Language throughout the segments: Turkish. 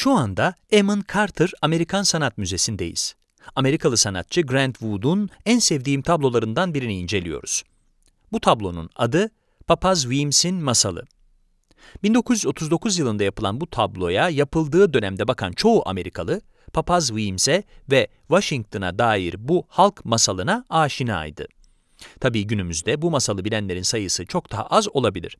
Şu anda Eamon Carter Amerikan Sanat Müzesi'ndeyiz. Amerikalı sanatçı Grant Wood'un en sevdiğim tablolarından birini inceliyoruz. Bu tablonun adı Papaz Weems'in Masalı. 1939 yılında yapılan bu tabloya yapıldığı dönemde bakan çoğu Amerikalı, Papaz Weems'e ve Washington'a dair bu halk masalına aşinaydı. Tabii günümüzde bu masalı bilenlerin sayısı çok daha az olabilir.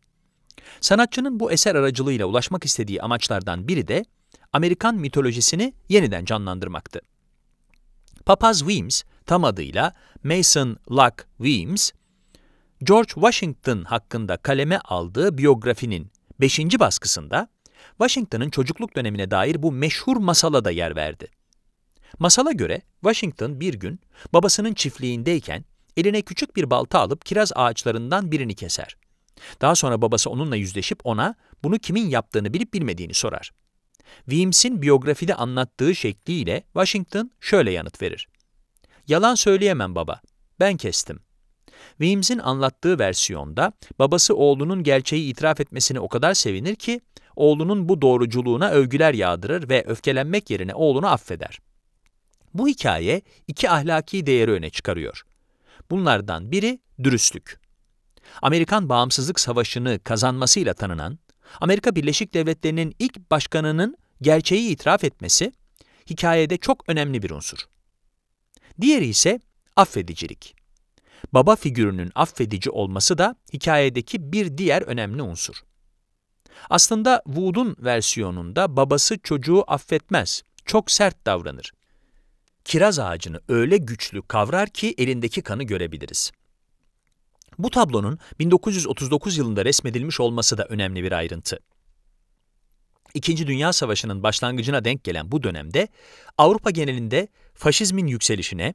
Sanatçının bu eser aracılığıyla ulaşmak istediği amaçlardan biri de Amerikan mitolojisini yeniden canlandırmaktı. Papaz Weems, tam adıyla Mason Luck Weems, George Washington hakkında kaleme aldığı biyografinin 5. baskısında Washington'ın çocukluk dönemine dair bu meşhur masala da yer verdi. Masala göre Washington bir gün babasının çiftliğindeyken eline küçük bir balta alıp kiraz ağaçlarından birini keser. Daha sonra babası onunla yüzleşip ona bunu kimin yaptığını bilip bilmediğini sorar. Weems'in biyografide anlattığı şekliyle Washington şöyle yanıt verir. Yalan söyleyemem baba, ben kestim. Weems'in anlattığı versiyonda babası oğlunun gerçeği itiraf etmesine o kadar sevinir ki, oğlunun bu doğruculuğuna övgüler yağdırır ve öfkelenmek yerine oğlunu affeder. Bu hikaye iki ahlaki değeri öne çıkarıyor. Bunlardan biri dürüstlük. Amerikan Bağımsızlık Savaşı'nı kazanmasıyla tanınan, Amerika Birleşik Devletleri'nin ilk başkanının gerçeği itiraf etmesi hikayede çok önemli bir unsur. Diğeri ise affedicilik. Baba figürünün affedici olması da hikayedeki bir diğer önemli unsur. Aslında Wood'un versiyonunda babası çocuğu affetmez, çok sert davranır. Kiraz ağacını öyle güçlü kavrar ki elindeki kanı görebiliriz. Bu tablonun 1939 yılında resmedilmiş olması da önemli bir ayrıntı. İkinci Dünya Savaşı'nın başlangıcına denk gelen bu dönemde Avrupa genelinde faşizmin yükselişine,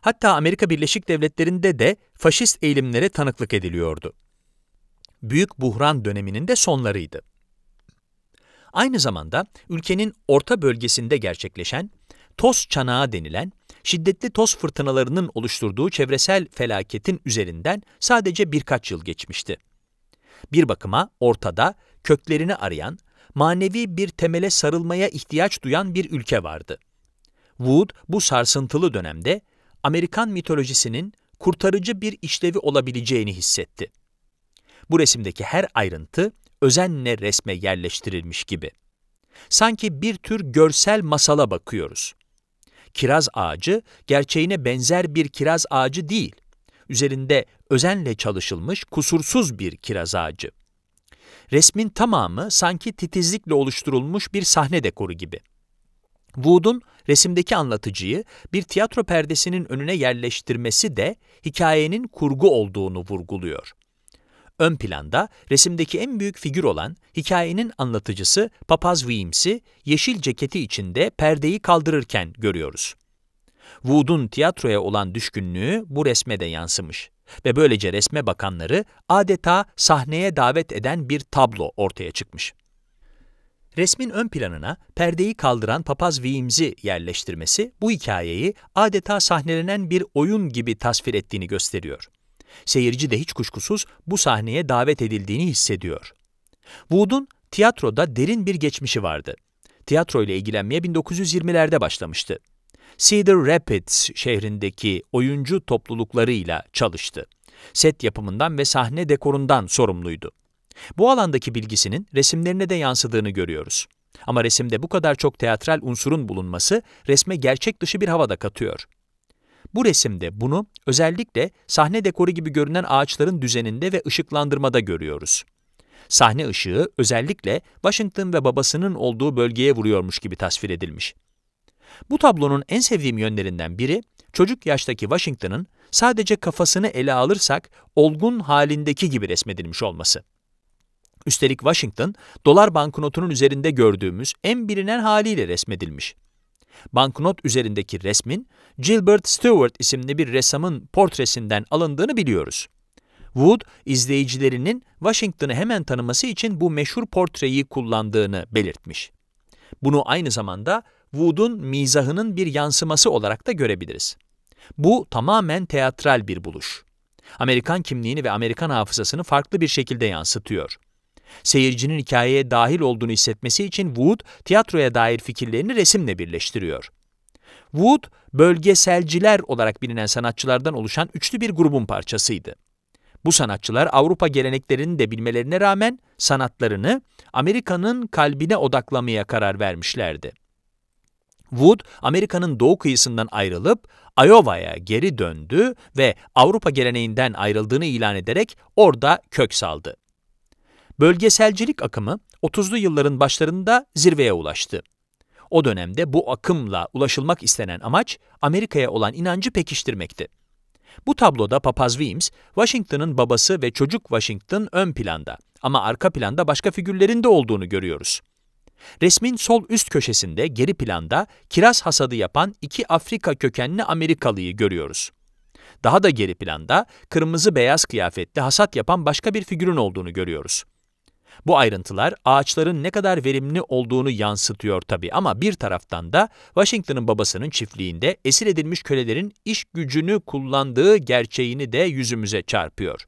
hatta Amerika Birleşik Devletleri'nde de faşist eğilimlere tanıklık ediliyordu. Büyük buhran döneminin de sonlarıydı. Aynı zamanda ülkenin orta bölgesinde gerçekleşen toz çanağı denilen şiddetli toz fırtınalarının oluşturduğu çevresel felaketin üzerinden sadece birkaç yıl geçmişti. Bir bakıma ortada köklerini arayan, manevi bir temele sarılmaya ihtiyaç duyan bir ülke vardı. Wood bu sarsıntılı dönemde Amerikan mitolojisinin kurtarıcı bir işlevi olabileceğini hissetti. Bu resimdeki her ayrıntı özenle resme yerleştirilmiş gibi. Sanki bir tür görsel masala bakıyoruz kiraz ağacı gerçeğine benzer bir kiraz ağacı değil, üzerinde özenle çalışılmış kusursuz bir kiraz ağacı. Resmin tamamı sanki titizlikle oluşturulmuş bir sahne dekoru gibi. Wood'un resimdeki anlatıcıyı bir tiyatro perdesinin önüne yerleştirmesi de hikayenin kurgu olduğunu vurguluyor. Ön planda resimdeki en büyük figür olan hikayenin anlatıcısı Papaz Weems'i yeşil ceketi içinde perdeyi kaldırırken görüyoruz. Wood'un tiyatroya olan düşkünlüğü bu resme de yansımış ve böylece resme bakanları adeta sahneye davet eden bir tablo ortaya çıkmış. Resmin ön planına perdeyi kaldıran papaz Weems'i yerleştirmesi bu hikayeyi adeta sahnelenen bir oyun gibi tasvir ettiğini gösteriyor. Seyirci de hiç kuşkusuz bu sahneye davet edildiğini hissediyor. Wood'un tiyatroda derin bir geçmişi vardı. Tiyatro ile ilgilenmeye 1920'lerde başlamıştı. Cedar Rapids şehrindeki oyuncu topluluklarıyla çalıştı. Set yapımından ve sahne dekorundan sorumluydu. Bu alandaki bilgisinin resimlerine de yansıdığını görüyoruz. Ama resimde bu kadar çok teatral unsurun bulunması resme gerçek dışı bir hava katıyor. Bu resimde bunu özellikle sahne dekoru gibi görünen ağaçların düzeninde ve ışıklandırmada görüyoruz. Sahne ışığı özellikle Washington ve babasının olduğu bölgeye vuruyormuş gibi tasvir edilmiş. Bu tablonun en sevdiğim yönlerinden biri, çocuk yaştaki Washington'ın sadece kafasını ele alırsak olgun halindeki gibi resmedilmiş olması. Üstelik Washington, dolar banknotunun üzerinde gördüğümüz en bilinen haliyle resmedilmiş banknot üzerindeki resmin Gilbert Stuart isimli bir ressamın portresinden alındığını biliyoruz. Wood, izleyicilerinin Washington'ı hemen tanıması için bu meşhur portreyi kullandığını belirtmiş. Bunu aynı zamanda Wood'un mizahının bir yansıması olarak da görebiliriz. Bu tamamen teatral bir buluş. Amerikan kimliğini ve Amerikan hafızasını farklı bir şekilde yansıtıyor. Seyircinin hikayeye dahil olduğunu hissetmesi için Wood, tiyatroya dair fikirlerini resimle birleştiriyor. Wood, bölgeselciler olarak bilinen sanatçılardan oluşan üçlü bir grubun parçasıydı. Bu sanatçılar Avrupa geleneklerini de bilmelerine rağmen sanatlarını Amerika'nın kalbine odaklamaya karar vermişlerdi. Wood, Amerika'nın doğu kıyısından ayrılıp Iowa'ya geri döndü ve Avrupa geleneğinden ayrıldığını ilan ederek orada kök saldı. Bölgeselcilik akımı 30'lu yılların başlarında zirveye ulaştı. O dönemde bu akımla ulaşılmak istenen amaç Amerika'ya olan inancı pekiştirmekti. Bu tabloda Papaz Weems, Washington'ın babası ve çocuk Washington ön planda ama arka planda başka figürlerin de olduğunu görüyoruz. Resmin sol üst köşesinde geri planda kiraz hasadı yapan iki Afrika kökenli Amerikalıyı görüyoruz. Daha da geri planda kırmızı beyaz kıyafetli hasat yapan başka bir figürün olduğunu görüyoruz. Bu ayrıntılar ağaçların ne kadar verimli olduğunu yansıtıyor tabii ama bir taraftan da Washington'ın babasının çiftliğinde esir edilmiş kölelerin iş gücünü kullandığı gerçeğini de yüzümüze çarpıyor.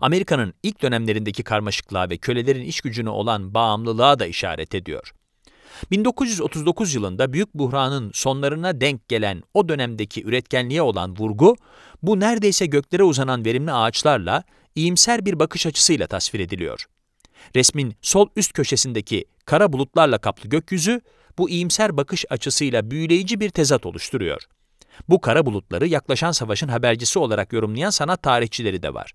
Amerika'nın ilk dönemlerindeki karmaşıklığa ve kölelerin iş gücüne olan bağımlılığa da işaret ediyor. 1939 yılında büyük buhranın sonlarına denk gelen o dönemdeki üretkenliğe olan vurgu, bu neredeyse göklere uzanan verimli ağaçlarla iyimser bir bakış açısıyla tasvir ediliyor. Resmin sol üst köşesindeki kara bulutlarla kaplı gökyüzü, bu iyimser bakış açısıyla büyüleyici bir tezat oluşturuyor. Bu kara bulutları yaklaşan savaşın habercisi olarak yorumlayan sanat tarihçileri de var.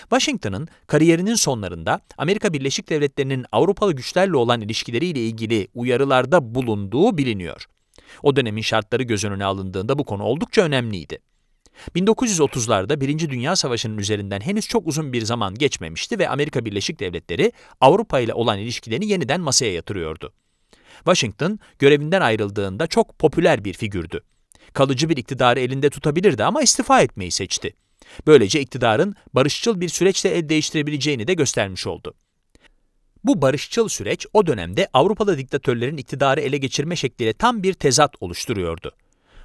Washington'ın kariyerinin sonlarında Amerika Birleşik Devletleri'nin Avrupalı güçlerle olan ilişkileriyle ilgili uyarılarda bulunduğu biliniyor. O dönemin şartları göz önüne alındığında bu konu oldukça önemliydi. 1930'larda Birinci Dünya Savaşı'nın üzerinden henüz çok uzun bir zaman geçmemişti ve Amerika Birleşik Devletleri Avrupa ile olan ilişkilerini yeniden masaya yatırıyordu. Washington görevinden ayrıldığında çok popüler bir figürdü. Kalıcı bir iktidarı elinde tutabilirdi ama istifa etmeyi seçti. Böylece iktidarın barışçıl bir süreçle el değiştirebileceğini de göstermiş oldu. Bu barışçıl süreç o dönemde Avrupalı diktatörlerin iktidarı ele geçirme şekliyle tam bir tezat oluşturuyordu.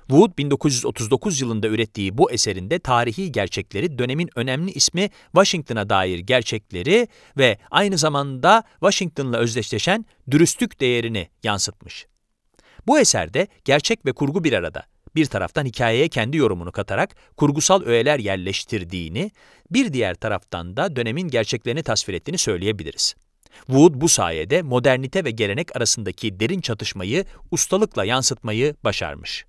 Wood 1939 yılında ürettiği bu eserinde tarihi gerçekleri, dönemin önemli ismi Washington'a dair gerçekleri ve aynı zamanda Washington'la özdeşleşen dürüstlük değerini yansıtmış. Bu eserde gerçek ve kurgu bir arada, bir taraftan hikayeye kendi yorumunu katarak kurgusal öğeler yerleştirdiğini, bir diğer taraftan da dönemin gerçeklerini tasvir ettiğini söyleyebiliriz. Wood bu sayede modernite ve gelenek arasındaki derin çatışmayı ustalıkla yansıtmayı başarmış.